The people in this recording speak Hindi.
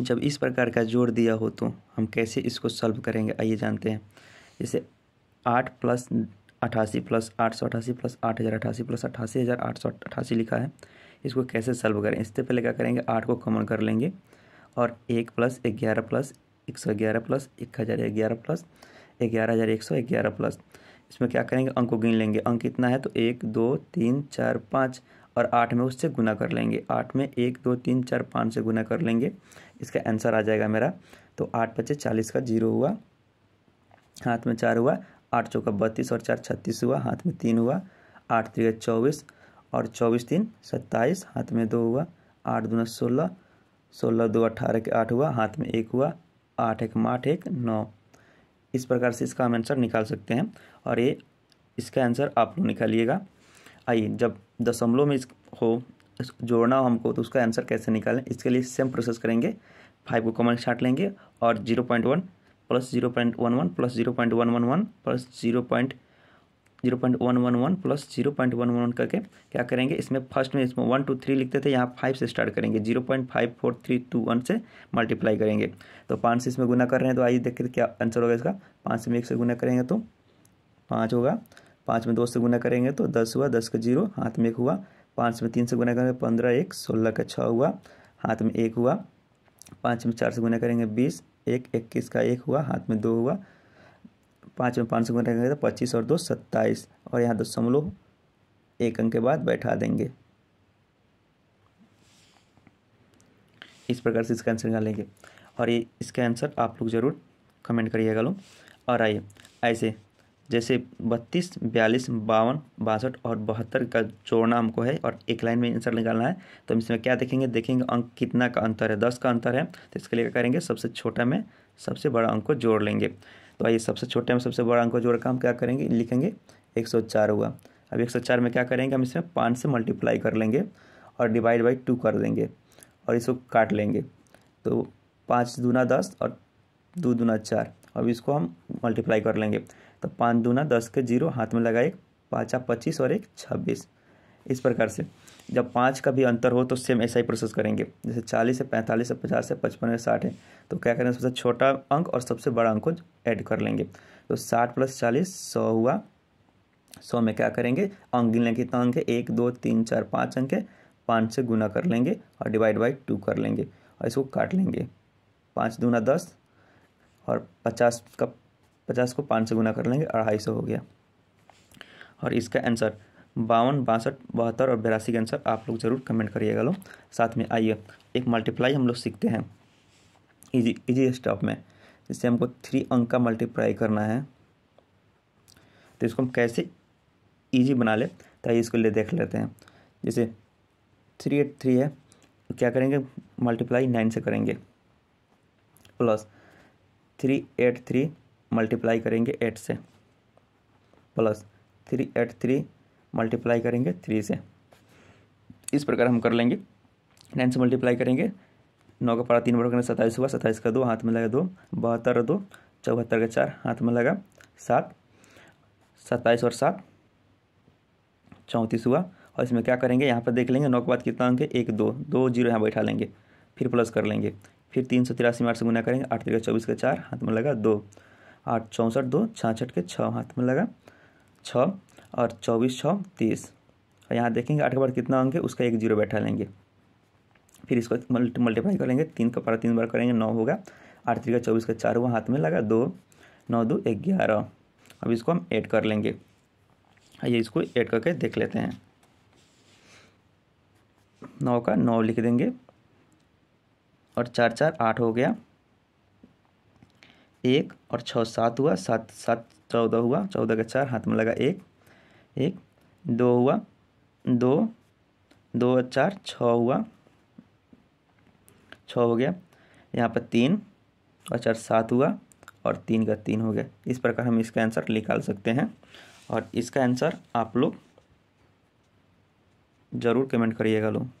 जब इस प्रकार का जोड़ दिया हो तो हम कैसे इसको सॉल्व करेंगे आइए जानते हैं जैसे आठ प्लस अठासी प्लस आठ सौ अठासी प्लस आठ हज़ार अठासी प्लस अठासी हज़ार आठ सौ अठासी लिखा है इसको कैसे सॉल्व करें इससे पहले क्या करेंगे आठ को कॉमन कर लेंगे और एक प्लस ग्यारह प्लस एक सौ ग्यारह प्लस एक हज़ार ग्यारह प्लस ग्यारह हज़ार एक सौ ग्यारह प्लस इसमें क्या करेंगे अंक को गिन लेंगे अंक कितना है तो एक दो तीन चार पाँच और आठ में उससे गुना कर लेंगे आठ में एक दो तीन चार पाँच से गुना कर लेंगे इसका आंसर आ जाएगा मेरा तो आठ पच्चे चालीस का जीरो हुआ हाथ में चार हुआ आठ चौका बत्तीस और चार छत्तीस हुआ हाथ में तीन हुआ आठ तीन चौबीस और चौबीस तीन सत्ताईस हाथ में दो हुआ आठ दूना सोलह सोलह दो अठारह के आठ हुआ हाथ में एक हुआ आठ एक आठ एक नौ इस प्रकार से इसका हम आंसर निकाल सकते हैं और ये इसका आंसर आप लोग निकालिएगा आइए जब दशमलव में हो जोड़ना हो हमको तो उसका आंसर कैसे निकालें इसके लिए सेम प्रोसेस करेंगे फाइव को कॉमन स्टार्ट लेंगे और zero point one plus zero point one one plus zero point one one one plus zero point zero point one one one plus zero point one one one करके क्या करेंगे इसमें फर्स्ट में इसमें वन टू थ्री लिखते थे यहाँ फाइव से स्टार्ट करेंगे zero point five four three two one से मल्टीप्लाई करेंगे तो पाँच से इसमें गुना कर रहे हैं तो आइए देखिए क्या आंसर होगा इसका पाँच से में एक से गुना करेंगे तो पाँच होगा पाँच में दो से गुना करेंगे तो दस हुआ दस का जीरो हाथ में एक हुआ पाँच में तीन से गुना करेंगे तो पंद्रह एक सोलह का छः हुआ हाथ में एक हुआ पाँच में चार से गुना करेंगे बीस एक इक्कीस का एक हुआ हाथ में दो हुआ पाँच में पाँच से गुना करेंगे तो पच्चीस और दो सत्ताईस और यहाँ दशमलव एक अंक के बाद बैठा देंगे इस प्रकार से इसका आंसर निकालेंगे और ये इसका आंसर आप लोग ज़रूर कमेंट करिएगा लोग और आइए ऐसे जैसे बत्तीस बयालीस बावन बासठ और बहत्तर का जोड़ना हमको है और एक लाइन में आंसर निकालना है तो हम इसमें क्या देखेंगे देखेंगे अंक कितना का अंतर है दस का अंतर है तो इसके लिए क्या करेंगे सबसे छोटा में सबसे बड़ा अंक को जोड़ लेंगे तो आइए सबसे छोटे में सबसे बड़ा अंक को जोड़ कर हम क्या करेंगे लिखेंगे एक सौ चार हुआ अब एक सौ चार में क्या करेंगे हम इसमें पाँच से मल्टीप्लाई कर लेंगे और डिवाइड बाई टू कर देंगे और इसको काट लेंगे तो पाँच दूना दस और दो दूना चार अब इसको हम मल्टीप्लाई कर लेंगे तो पाँच दूना दस के जीरो हाथ में लगाए पाँचा पच्चीस और एक छब्बीस इस प्रकार से जब पाँच का भी अंतर हो तो सेम ऐसा ही प्रोसेस करेंगे जैसे चालीस से पैंतालीस से पचास से पचपन से साठ है तो क्या करेंगे सबसे छोटा अंक और सबसे बड़ा अंक को ऐड कर लेंगे तो साठ प्लस चालीस सौ हुआ सौ में क्या करेंगे अंक गिन लेंगे कितना अंक है एक दो तीन चार पाँच अंक है पाँच से गुना कर लेंगे और डिवाइड बाई टू कर लेंगे और इसको काट लेंगे पाँच दूना दस और पचास का पचास को पाँच से गुना कर लेंगे अढ़ाई सौ हो गया और इसका आंसर बावन बासठ बहत्तर और बयासी का आंसर आप लोग ज़रूर कमेंट करिएगा लो साथ में आइए एक मल्टीप्लाई हम लोग सीखते हैं इजी इजी स्टॉप में जिससे हमको थ्री अंक का मल्टीप्लाई करना है तो इसको हम कैसे इजी बना ले ताकि इसको ले देख लेते हैं जैसे थ्री एट थ्री है तो क्या करेंगे मल्टीप्लाई नाइन से करेंगे plus three eight three multiply करेंगे एट से plus three eight three multiply करेंगे थ्री से इस प्रकार हम कर लेंगे नाइन से मल्टीप्लाई करेंगे नौ का पारा तीन बार करेंगे सत्ताईस हुआ सत्ताईस का दो हाथ में लगा दो बहत्तर दो चौहत्तर का चार हाथ में लगा सात सत्ताईस और सात चौंतीस हुआ और इसमें क्या करेंगे यहाँ पर देख लेंगे नौ के बाद कितना अंक है एक दो दो जीरो यहाँ बैठा लेंगे फिर प्लस कर लेंगे फिर तीन सौ तिरासी मार्च से गुना करेंगे आठ तीन का चौबीस का चार हाथ में लगा दो आठ चौंसठ दो छाछठ के छः हाथ में लगा छः और चौबीस छः तीस और यहाँ देखेंगे आठ के बाद कितना अंक है उसका एक जीरो बैठा लेंगे फिर इसको मल्टीप्लाई करेंगे तीन का पारा तीन बार करेंगे नौ होगा आठ तीन का चौबीस का चार हुआ हाथ में लगा दो नौ दो ग्यारह अब इसको हम ऐड कर लेंगे ये इसको ऐड करके देख लेते हैं नौ का नौ लिख देंगे और चार चार आठ हो गया एक और छः सात हुआ सात सात चौदह हुआ चौदह का चार हाथ में लगा एक एक दो हुआ दो दो और चार छः हुआ छः हो गया यहाँ पर तीन और चार सात हुआ और तीन का तीन हो गया इस प्रकार हम इसका आंसर निकाल सकते हैं और इसका आंसर आप लोग ज़रूर कमेंट करिएगा लोग